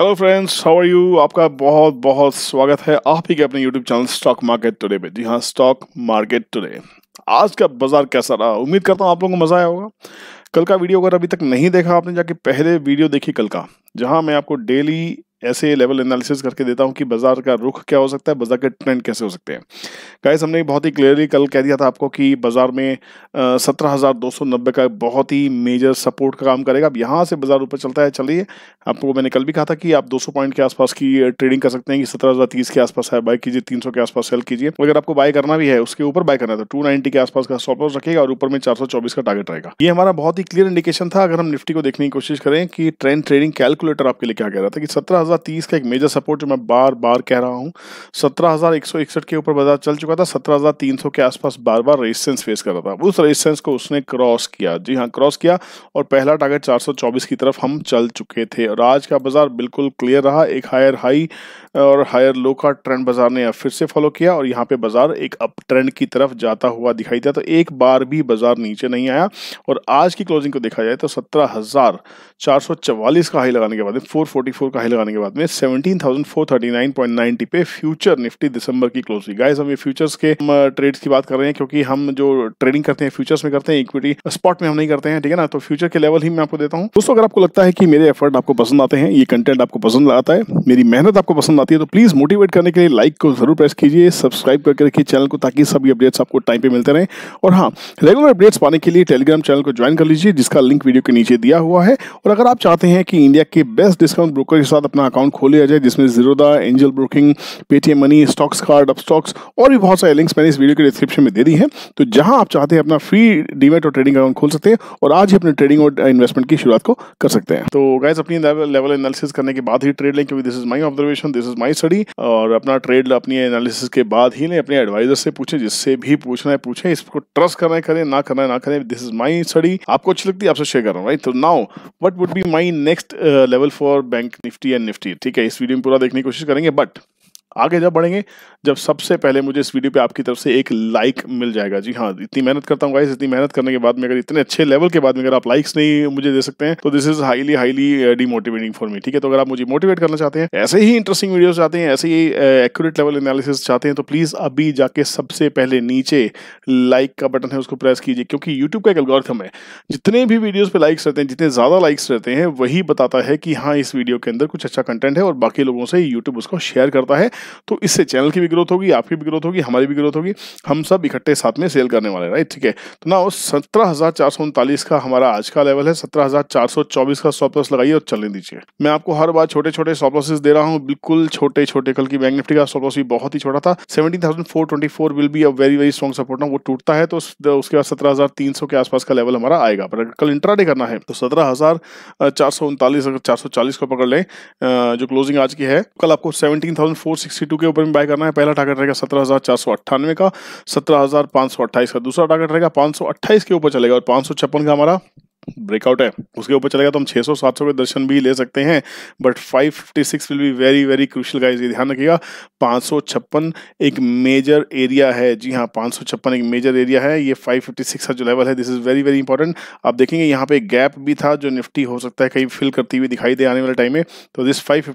hello friends how are you आपका बहुत बहुत स्वागत है आप ही के अपने YouTube channel Stock Market Today पे जी हाँ स्टॉक मार्केट टुडे आज का बाजार कैसा रहा उम्मीद करता हूँ आप लोगों को मजा आया होगा कल का वीडियो अगर अभी तक नहीं देखा आपने जाके पहले वीडियो देखी कल का जहाँ मैं आपको डेली ऐसे लेवल एनालिसिस करके देता हूँ कि बाजार का रुख क्या हो सकता है बाजार के ट्रेंड कैसे हो सकते हैं गाइस हमने बहुत ही क्लियरली कल कह दिया था आपको कि बाजार में सत्रह हज़ार दो सौ नब्बे का बहुत ही मेजर सपोर्ट का काम करेगा अब यहाँ से बाजार ऊपर चलता है चलिए आपको मैंने कल भी कहा था कि आप दो सौ पॉइंट के आसपास की ट्रेडिंग कर सकते हैं कि सत्रह हज़ार तीस के आसपास है बाय कीजिए तीन सौ के आसपास सेल कीजिए अगर आपको बाय करना भी है उसके ऊपर बाय करना है तो टू नाइनटी के आसपास का स्टॉप लॉस रखेगा और ऊपर में चार सौ चौबीस का टारगेट रहेगा ये हमारा बहुत ही क्लियर इंडिकेशन था अगर हम निफ्टी को देखने की कोशिश करें कि ट्रेंड ट्रेडिंग कैलकुलेटर आपके लिए क्या कह रहा था कि सत्रह 2030 का एक मेजर सपोर्ट जो मैं बार बार कह रहा हूँ सत्रह के ऊपर बाजार चल चुका था 17,300 के आसपास बार बार रेजिस्टेंस फेस कर रहा था उस रेजिस्टेंस को उसने क्रॉस किया जी हाँ क्रॉस किया और पहला टारगेट 424 की तरफ हम चल चुके थे और आज का बाजार बिल्कुल क्लियर रहा एक हायर हाई और हायर लो का ट्रेंड बाजार ने फिर से फॉलो किया और यहाँ पे बाजार एक अप ट्रेंड की तरफ जाता हुआ दिखाई दिया तो एक बार भी बाजार नीचे नहीं आया और आज की क्लोजिंग को देखा जाए तो सत्रह का हाई लगाने के बाद फोर का हाई लगाने के बाद में 17,439.90 पे फ्यूचर निफ्टी दिसंबर की क्लोजिंग गाइस हम ये फ्यूचर्स के ट्रेड्स uh, की बात कर रहे हैं क्योंकि हम जो ट्रेडिंग करते हैं फ्यूचर्स में करते हैं इक्विटी स्पॉट uh, में हम नहीं करते हैं ठीक है ना तो फ्यूचर के लेवल ही मैं आपको देता हूँ दोस्तों अगर आपको लगता है कि मेरे एफर्ट आपको पसंद आते हैं ये कंटेंट आपको पसंद आता है मेरी मेहनत आपको पसंद आती है तो प्लीज मोटिवेट करने के लिए लाइक को जरूर प्रेस कीजिए सब्सक्राइब करके रखिए चैनल को ताकि सभी अपडेट्स आपको टाइम पे मिलते रहे और हाँ रेगुलर अपडेट्स पाने के लिए टेलीग्राम चैनल को ज्वाइन कर लीजिए जिसका लिंक वीडियो के नीचे दिया हुआ है और अगर आप चाहते हैं कि इंडिया के बेस्ट डिस्काउंट ब्रोकर के साथ अपना अकाउंट खोल लिया जाए जिसमें Zerodha Angel Broking Paytm Money stocks card Upstox और भी बहुत सारे लिंक्स मैंने इस वीडियो के डिस्क्रिप्शन में दे दी है तो जहां आप चाहते हैं अपना फ्री डीमेट और ट्रेडिंग अकाउंट खोल सकते हैं और आज ही अपने ट्रेडिंग और इन्वेस्टमेंट की शुरुआत को कर सकते हैं तो गाइज अपनी लेवल एनालिसिस करने के बाद ही ट्रेड लें क्योंकि this is my observation this is my study और अपना ट्रेड अपनी एनालिसिस के बाद ही लें अपने एडवाइजर से पूछे जिससे भी पूछना है पूछे इसको ट्रस्ट करना है करें ना करना है ना करें दिस इज माई स्टडी आपको अच्छी लगती है आपसे शेयर कर रहा हूँ राइट तो now what would be my next level for bank Nifty and Nifty fifty ठीक है इस वीडियो में पूरा देखने की कोशिश करेंगे बट आगे जब बढ़ेंगे जब सबसे पहले मुझे इस वीडियो पे आपकी तरफ से एक लाइक मिल जाएगा जी हाँ इतनी मेहनत करता हूँ गाइस इतनी मेहनत करने के बाद में अगर इतने अच्छे लेवल के बाद में अगर आप लाइक्स नहीं मुझे दे सकते हैं तो this is highly highly demotivating for me ठीक है तो अगर आप मुझे मोटिवेट करना चाहते हैं ऐसे ही इंटरेस्टिंग वीडियो चाहते हैं ऐसे ही एक्यूरेट लेवल एनालिसिस चाहते हैं तो प्लीज अभी जाके सबसे पहले नीचे लाइक का बटन है उसको प्रेस कीजिए क्योंकि यूट्यूब का एक एल्गोरिथम है जितने भी वीडियोज पे लाइक्स रहते हैं जितने ज्यादा लाइक्स रहते हैं वही बताता है कि हाँ इस वीडियो के अंदर कुछ अच्छा कंटेंट है और बाकी लोगों से यूट्यूब उसको शेयर करता है तो इससे चैनल की भी ग्रोथ होगी आपकी भी ग्रोथ होगी हमारी भी ग्रोथ होगी हम सब इकट्ठे साथ में सेल करने वाले राइट ठीक है तो ना सत्रह का हमारा आज का लेवल है सत्रह का स्टॉप लॉस लगाइए और चलने दीजिए मैं आपको हर बार छोटे छोटे स्टॉप लॉसेस दे रहा हूँ बिल्कुल छोटे छोटे कल की बैंक निफ्टी का स्टॉप लॉस भी बहुत ही छोटा था seventy will be a very very strong support ना वो टूटता है तो, तो उसके बाद सत्रह के आसपास का लेवल हमारा आएगा पर कल इंट्राडे करना है तो सत्रह अगर चार सौ चालीस को पकड़ लें जो क्लोजिंग आज की है कल आपको सेवनटीन टू के ऊपर में बाय करना है पहला टारगेट रहेगा सत्रह हज़ार चार सौ अट्ठानवे का सत्रह हज़ार पांच सौ अट्ठाईस का दूसरा टारगेट रहेगा पांच सौ अट्ठाईस के ऊपर चलेगा और पांच सौ छप्पन का हमारा ब्रेकआउट है उसके ऊपर चलेगा तो हम 600 700 के दर्शन भी ले सकते हैं but 556 will be very very crucial guys ये ध्यान रखिएगा पाँच एक मेजर एरिया है जी हाँ पाँच एक मेजर एरिया है ये 556 का जो लेवल है this is very very important आप देखेंगे यहाँ पे गैप भी था जो निफ्टी हो सकता है कहीं फिल करती हुई दिखाई दे आने वाले टाइम में तो दिस फाइव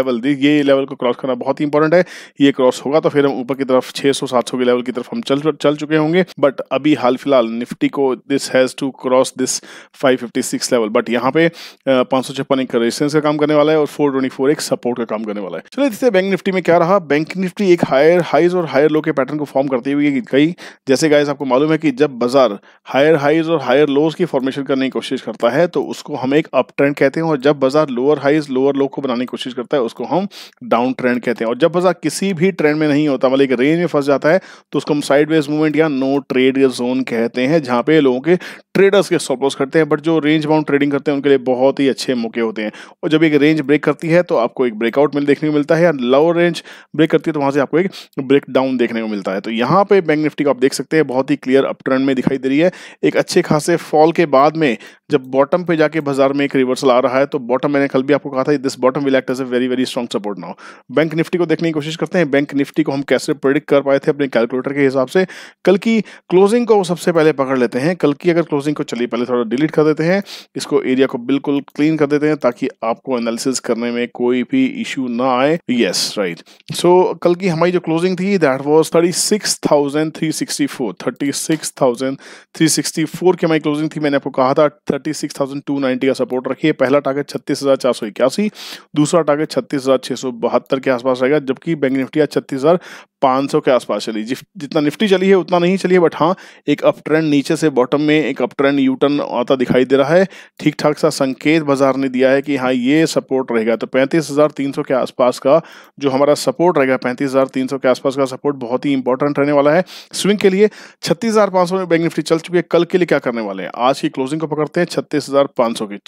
लेवल ये लेवल को क्रॉस करना बहुत ही इंपॉर्टेंट है ये क्रॉस होगा तो फिर हम ऊपर की तरफ 600 सौ के लेवल की तरफ हम चल चल चुके होंगे बट अभी हाल फिलहाल निफ्टी को this has to cross this 556 level but यहाँ पे पांच सौ छप्पन एक रेजिस्टेंस का काम करने वाला है और 424 एक सपोर्ट का काम करने वाला है चलिए इससे बैंक निफ्टी में क्या रहा बैंक निफ्टी एक हायर हाइज और हायर लो के पैटर्न को फॉर्म करती हुई कई जैसे गाइज आपको मालूम है कि जब बाजार हायर हाइज और हायर लोज की फॉर्मेशन करने की कोशिश करता है तो उसको हम एक अप ट्रेंड कहते हैं और जब बाजार लोअर हाइज लोअर लो को बनाने की कोशिश करता है उसको हम डाउन ट्रेंड कहते हैं और जब बाजार किसी भी ट्रेंड में नहीं होता मतलब एक रेंज में फंस जाता है तो उसको हम साइडवेज मूवमेंट या नो ट्रेड जोन कहते हैं जहां पे लोगों के ट्रेडर्स के सॉपलॉस करते हैं बट जो रेंज बाउंड ट्रेडिंग करते हैं उनके लिए बहुत ही अच्छे मौके होते हैं और जब एक रेंज ब्रेक करती है तो आपको एक ब्रेकआउट मिल देखने को मिलता है या लोअर रेंज ब्रेक करती है तो वहाँ से आपको एक ब्रेक डाउन देखने को मिलता है तो यहाँ पे बैंक निफ्टी को आप देख सकते हैं बहुत ही क्लियर अप ट्रेंड में दिखाई दे रही है एक अच्छे खासे फॉल के बाद में जब बॉटम पे जाके बाजार में एक रिवर्सल आ रहा है तो बॉटम मैंने कल भी आपको कहा था this bottom will act as a very very strong support now bank Nifty को देखने की कोशिश करते हैं बैंक निफ्टी को हम कैसे प्रिडिक्ट कर पाए थे अपने कैलकुलेटर के हिसाब से कल की क्लोजिंग को सबसे पहले पकड़ लेते हैं कल की अगर क्लोजिंग को चलिए पहले थोड़ा डिलीट कर देते हैं इसको एरिया को बिल्कुल क्लीन कर देते हैं ताकि आपको एनालिसिस करने में कोई भी इश्यू ना आए यस राइट सो कल की हमारी जो क्लोजिंग थी that was thirty six thousand three sixty four thirty six thousand three sixty four की हमारी क्लोजिंग थी मैंने आपको कहा था thirty six thousand two ninety का सपोर्ट रखिए पहला टारगेट छत्तीस हजार चार सौ इक्यासी दूसरा टारगेट छत्तीस हजार छह सौ बहत्तर के आसपास रहेगा जबकि बैंक निफ्टी आज छत्तीस हजार पाँच सौ के आसपास चली जितना निफ्टी चली है उतना नहीं चली है बट हाँ एक अप ट्रेंड नीचे से बॉटम में एक अप ट्रेंड यू टर्न आता दिखाई दे रहा है ठीक ठाक सा संकेत बाजार ने दिया है कि हाँ ये सपोर्ट रहेगा तो पैंतीस हजार तीन सौ के आसपास का जो हमारा सपोर्ट रहेगा पैंतीस हजार तीन सौ के आसपास का सपोर्ट बहुत ही इंपॉर्टेंट रहने वाला है स्विंग के लिए छत्तीस हजार पांच सौ में बैंक निफ्टी चल चुकी है कल के लिए क्या करने वाले हैं आज की क्लोजिंग को पकड़ते हैं छत्तीस हजार पांच सौ की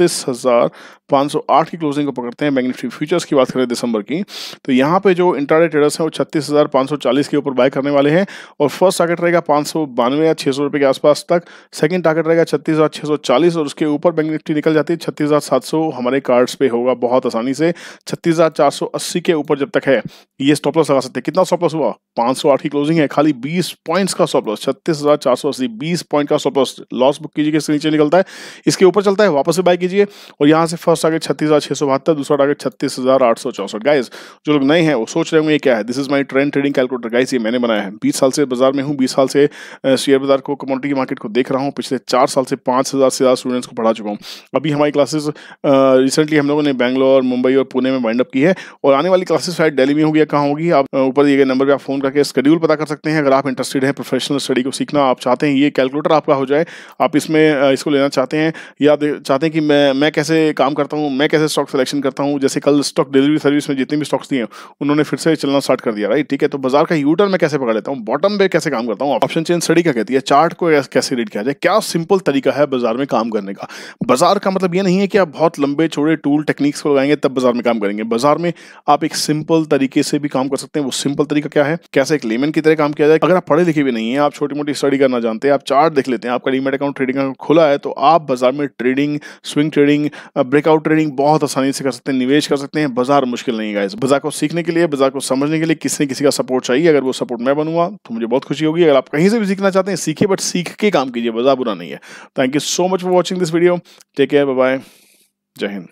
बत्तीस हज़ार पाँच सौ आठ की क्लोजिंग को पकड़ते हैं मैग्नेटिक फ्यूचर्स की बात करें दिसंबर की तो यहाँ पे जो इंटरडे ट्रेडर्स हैं वो छत्तीस हज़ार पाँच सौ चालीस के ऊपर बाय करने वाले हैं और फर्स्ट टारगेट रहेगा पाँच सौ बानवे या छः सौ रुपये के आसपास तक सेकंड टारगेट रहेगा छत्तीस हज़ार छः सौ चालीस और उसके ऊपर मैग्नेटिक निकल जाती है छत्तीस हज़ार सात सौ हमारे कार्ड्स पे होगा बहुत आसानी से छत्तीस हज़ार चार सौ अस्सी के ऊपर जब तक है ये स्टॉप लॉस लगा सकते हैं कितना स्टॉप लॉस हुआ पाँच सौ आठ की क्लोजिंग है खाली बीस पॉइंट्स का स्टॉप लॉस छत्तीस हज़ार चार सौ अस्सी बीस पॉइंट का स्टॉप लॉस लॉस बुक कीजिए इसके नीचे निकलता है इसके ऊपर चलता है वापस से बाय कीजिए और यहाँ से फर्स्ट टारगेट छत्तीस हज़ार छः सौ बहत्तर दूसरा टारगेट छत्तीस हज़ार आठ सौ चौसठ गाइज जो लोग नए हैं वो सोच रहे होंगे ये क्या है this is my trend trading calculator guys ये मैंने बनाया है बीस साल से बाजार में हूँ बीस साल से शेयर बाजार को कमोडिटी मार्केट को देख रहा हूँ पिछले चार साल से पाँच से ज़्यादा स्टूडेंट्स को पढ़ा चुका हूँ अभी हमारी क्लासेस रिसेंटली हम लोगों ने बैंगलोर मुंबई और पुणे में वाइंड अप की है और आने वाली क्लासेस शायद डेली में होगी या कहाँ होगी आप ऊपर दिए गए नंबर पर आप फोन करके स्कड्यूल पता कर सकते हैं अगर आप इंटरेस्टेड हैं प्रोफेशनल स्टडी को सीखना आप चाहते हैं ये कैलकुलेटर आपका हो जाए आप इसमें इसको लेना चाहते हैं या चाहते हैं कि मैं मैं मैं कैसे काम करता हूँ मैं कैसे स्टॉक सिलेक्शन करता हूँ जैसे कल स्टॉक डिलीवरी सर्विस में जितने भी स्टॉक्स दिए उन्होंने फिर से चलना स्टार्ट कर दिया राइट ठीक है तो बाजार का यूटर मैं कैसे पकड़ लेता हूँ बॉटम पे कैसे काम करता हूँ ऑप्शन चेंज स्टडी क्या कहती है चार्ट को कैसे रीड किया जाए क्या सिंपल तरीका है बाजार में काम करने का बाजार का मतलब ये नहीं है कि आप बहुत लंबे छोड़े टूल टेक्निक्स को लगाएंगे तब बाजार में काम करेंगे बाजार में आप एक सिंपल तरीके से भी काम कर सकते हैं वो सिंपल तरीका क्या है कैसे एक लेमन की तरह काम किया जाए अगर आप पढ़े लिखे भी नहीं है आप छोटी मोटी स्टडी करना जानते हैं आप चार्ट देख लेते हैं आपका डीमेट अकाउंट ट्रेडिंग अकाउंट खुला है तो आप बाजार में trading swing swing trading breakout trading बहुत आसानी से कर सकते हैं निवेश कर सकते हैं बाजार मुश्किल नहीं गाइस बाजार को सीखने के लिए बाजार को समझने के लिए किसी किसी का सपोर्ट चाहिए अगर वो सपोर्ट मैं बनूंगा तो मुझे बहुत खुशी होगी अगर आप कहीं से भी सीखना चाहते हैं सीखे बट सीख के काम कीजिए बाजार बुरा नहीं है thank you so much for watching this video take care bye जय हिंद